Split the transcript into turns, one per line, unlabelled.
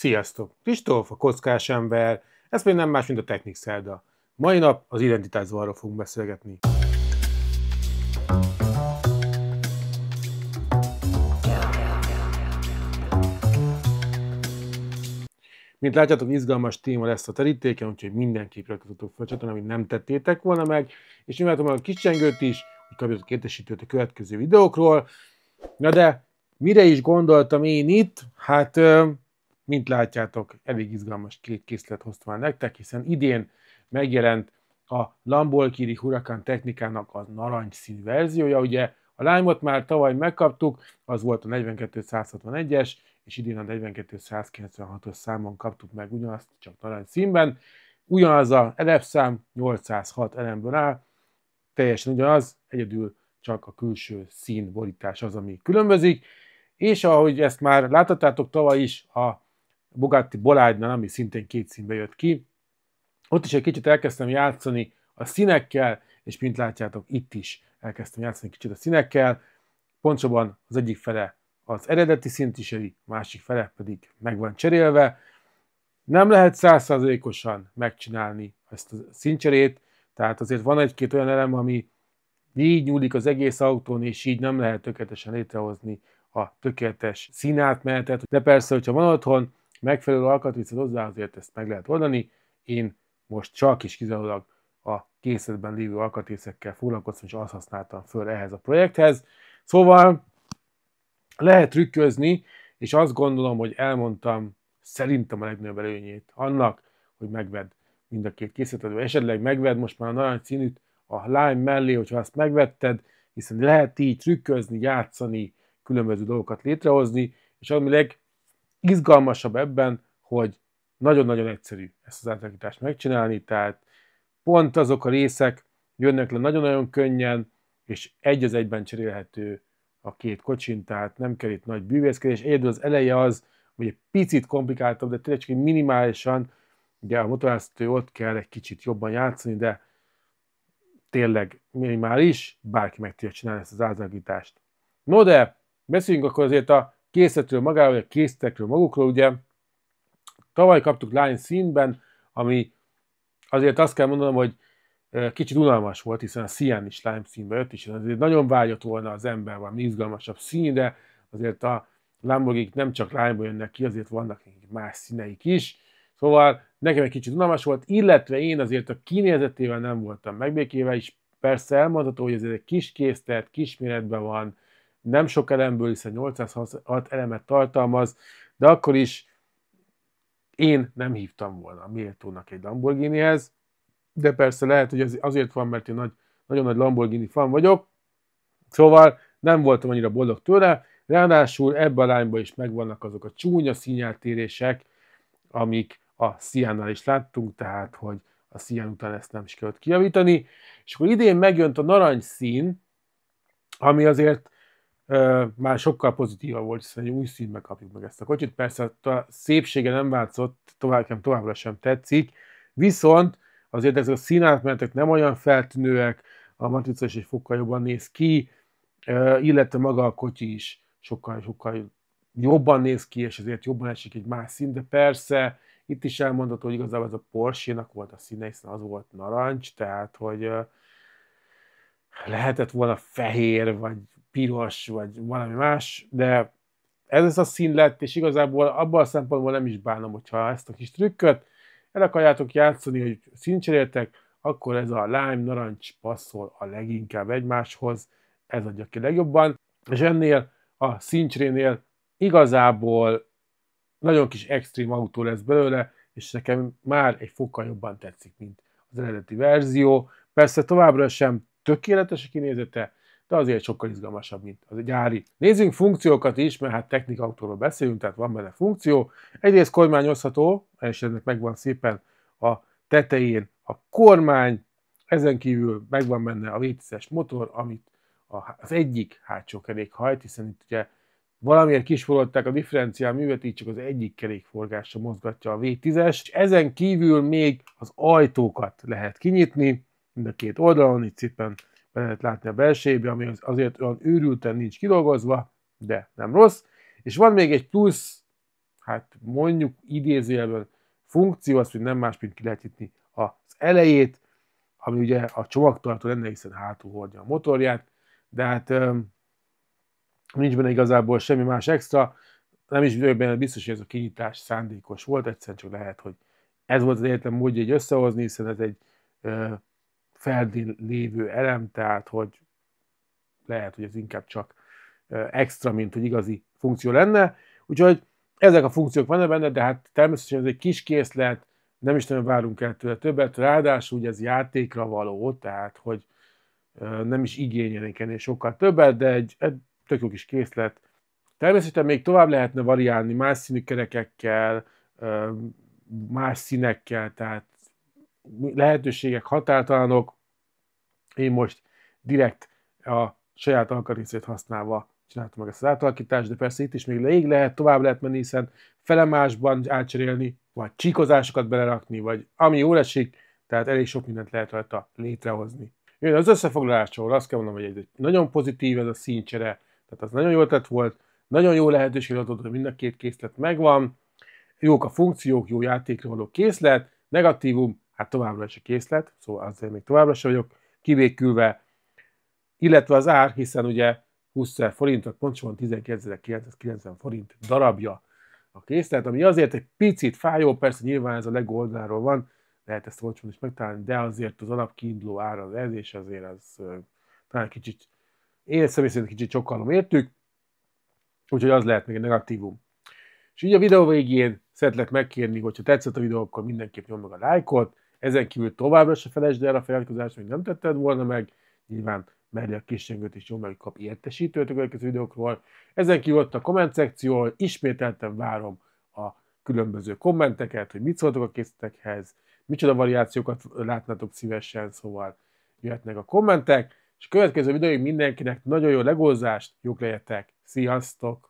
Sziasztok! Kristóf, a kockás ember, ez még nem más, mint a Technik Szerda. Mai nap az identitászavarról fogunk beszélgetni. Mint látjátok, izgalmas téma lesz a terítéken, úgyhogy mindenképp rakatotok fel csatornán, amit nem tettétek volna meg, és nyilván a kis csengőt is, hogy kapjatok kérdésítőt a következő videókról. Na de, mire is gondoltam én itt? Hát mint látjátok, elég izgalmas két készlet hoztam nektek, hiszen idén megjelent a Lamborghini Huracan technikának a narancsszín verziója. Ugye a lányot már tavaly megkaptuk, az volt a 42161-es, és idén a 42196-os számon kaptuk meg ugyanazt, csak narancs színben. Ugyanaz a elefszám 806 elemből áll, teljesen ugyanaz, egyedül csak a külső színborítás az, ami különbözik, és ahogy ezt már láthatátok tavaly is a Bugatti Boládnál, ami szintén két színbe jött ki. Ott is egy kicsit elkezdtem játszani a színekkel, és mint látjátok, itt is elkezdtem játszani kicsit a színekkel. Pontosabban az egyik fele az eredeti szint is éri, másik fele pedig meg van cserélve. Nem lehet százszázalékosan megcsinálni ezt a színcserét, tehát azért van egy-két olyan elem, ami így nyúlik az egész autón, és így nem lehet tökéletesen létrehozni a tökéletes színátmenetet. De persze, hogyha van otthon megfelelő alkatrészet hozzá, azért ezt meg lehet oldani. Én most csak is kizárólag a készletben lévő alkatrészekkel foglalkoztam, és azt használtam föl ehhez a projekthez. Szóval lehet trükközni, és azt gondolom, hogy elmondtam szerintem a legnagyobb előnyét annak, hogy megved mind a két készletet, vagy esetleg megved most már a színűt a lány mellé, hogyha azt megvetted, hiszen lehet így trükközni, játszani, különböző dolgokat létrehozni, és ami leg, izgalmasabb ebben, hogy nagyon-nagyon egyszerű ezt az átalakítást megcsinálni, tehát pont azok a részek jönnek le nagyon-nagyon könnyen, és egy az egyben cserélhető a két kocsin, tehát nem kell itt nagy bűvészkedés. Egyedül az eleje az, hogy egy picit komplikáltabb, de tényleg csak minimálisan, ugye a motorháztető ott kell egy kicsit jobban játszani, de tényleg minimális, bárki meg tudja csinálni ezt az átalakítást. No de, beszéljünk akkor azért a készletről magáról, vagy a készletekről magukról, ugye tavaly kaptuk lány színben, ami azért azt kell mondanom, hogy kicsit unalmas volt, hiszen a Sian is lime színbe jött, és azért nagyon vágyott volna az ember valami izgalmasabb színre, azért a Lamborghini nem csak lime jönnek ki, azért vannak más színeik is, szóval nekem egy kicsit unalmas volt, illetve én azért a kinézetével nem voltam megbékével, és persze elmondható, hogy ez egy kis készlet, kis méretben van, nem sok elemből, hiszen 806 elemet tartalmaz, de akkor is én nem hívtam volna méltónak egy Lamborghinihez, de persze lehet, hogy ez azért van, mert én nagy, nagyon nagy Lamborghini fan vagyok, szóval nem voltam annyira boldog tőle, ráadásul ebben a lányban is megvannak azok a csúnya színjeltérések, amik a Sziánnal is láttunk, tehát, hogy a Szián után ezt nem is kellett kijavítani, és akkor idén megjönt a narancs szín, ami azért már sokkal pozitíva volt, hiszen egy új színbe kapjuk meg ezt a kocsit. Persze a szépsége nem változott, tovább, nem, továbbra sem tetszik, viszont azért ezek a színátmenetek nem olyan feltűnőek, a matrica is egy fokkal jobban néz ki, illetve maga a kocsi is sokkal, sokkal jobban néz ki, és ezért jobban esik egy más szín, de persze itt is elmondható, hogy igazából ez a porsche volt a színe, hiszen az volt narancs, tehát hogy lehetett volna fehér, vagy piros, vagy valami más, de ez az a szín lett, és igazából abban a szempontból nem is bánom, hogyha ezt a kis trükköt el akarjátok játszani, hogy színcseréltek, akkor ez a lime narancs passzol a leginkább egymáshoz, ez adja ki legjobban, és ennél a színcserénél igazából nagyon kis extrém autó lesz belőle, és nekem már egy fokkal jobban tetszik, mint az eredeti verzió. Persze továbbra sem tökéletes a kinézete, de azért sokkal izgalmasabb, mint az a gyári. Nézzünk funkciókat is, mert hát autóról beszélünk, tehát van benne funkció. Egyrészt kormányozható, és ennek megvan szépen a tetején a kormány, ezen kívül megvan benne a vétszes motor, amit az egyik hátsó kerék hajt, hiszen itt ugye valamiért kisforolták a differenciál művet, így csak az egyik kerék forgása mozgatja a V10-es. Ezen kívül még az ajtókat lehet kinyitni, mind a két oldalon, itt szépen be lehet látni a belsejébe, ami azért olyan őrülten nincs kidolgozva, de nem rossz. És van még egy plusz, hát mondjuk idézőjelben funkció, az, hogy nem más, mint ki lehet nyitni az elejét, ami ugye a csomagtartó lenne, hiszen hátul hordja a motorját, de hát um, nincs benne igazából semmi más extra, nem is vagyok benne biztos, hogy ez a kinyitás szándékos volt, egyszerűen csak lehet, hogy ez volt az életem módja egy összehozni, hiszen ez egy uh, feldén lévő elem, tehát hogy lehet, hogy ez inkább csak extra, mint hogy igazi funkció lenne. Úgyhogy ezek a funkciók vannak benne, de hát természetesen ez egy kis készlet, nem is nagyon várunk el tőle többet, ráadásul ugye ez játékra való, tehát hogy nem is igényelnénk ennél sokkal többet, de egy, egy tök jó kis készlet. Természetesen még tovább lehetne variálni más színű kerekekkel, más színekkel, tehát lehetőségek határtalanok, én most direkt a saját alkatrészét használva csináltam meg ezt az átalakítást, de persze itt is még leég lehet, tovább lehet menni, hiszen felemásban átcserélni, vagy csíkozásokat belerakni, vagy ami jól esik, tehát elég sok mindent lehet rajta létrehozni. Jön az összefoglalás ahol azt kell mondanom, hogy egy, nagyon pozitív ez a színcsere, tehát az nagyon jól tett volt, nagyon jó lehetőség adott, hogy mind a két készlet megvan, jók a funkciók, jó játékra való készlet, negatívum, hát továbbra is a készlet, szóval azért még továbbra sem vagyok kivékülve, illetve az ár, hiszen ugye 20 forint, a pontosan 19.990 forint darabja a készlet, ami azért egy picit fájó, persze nyilván ez a legoldalról van, lehet ezt olcsón is megtalálni, de azért az alapkiinduló ára az ez, és azért az talán kicsit, én személy szerint kicsit sokkal értük, úgyhogy az lehet még egy negatívum. És így a videó végén szeretlek megkérni, hogyha tetszett a videó, akkor mindenképp nyomd meg a lájkot, ezen kívül továbbra se felejtsd el a feliratkozást, hogy nem tetted volna meg, nyilván mellé a kis is jól meg kap értesítőt a következő videókról. Ezen kívül ott a komment szekció, ismételten várom a különböző kommenteket, hogy mit szóltok a készletekhez, micsoda variációkat látnátok szívesen, szóval jöhetnek a kommentek, és a következő videóig mindenkinek nagyon jó legózást, jók legyetek, sziasztok!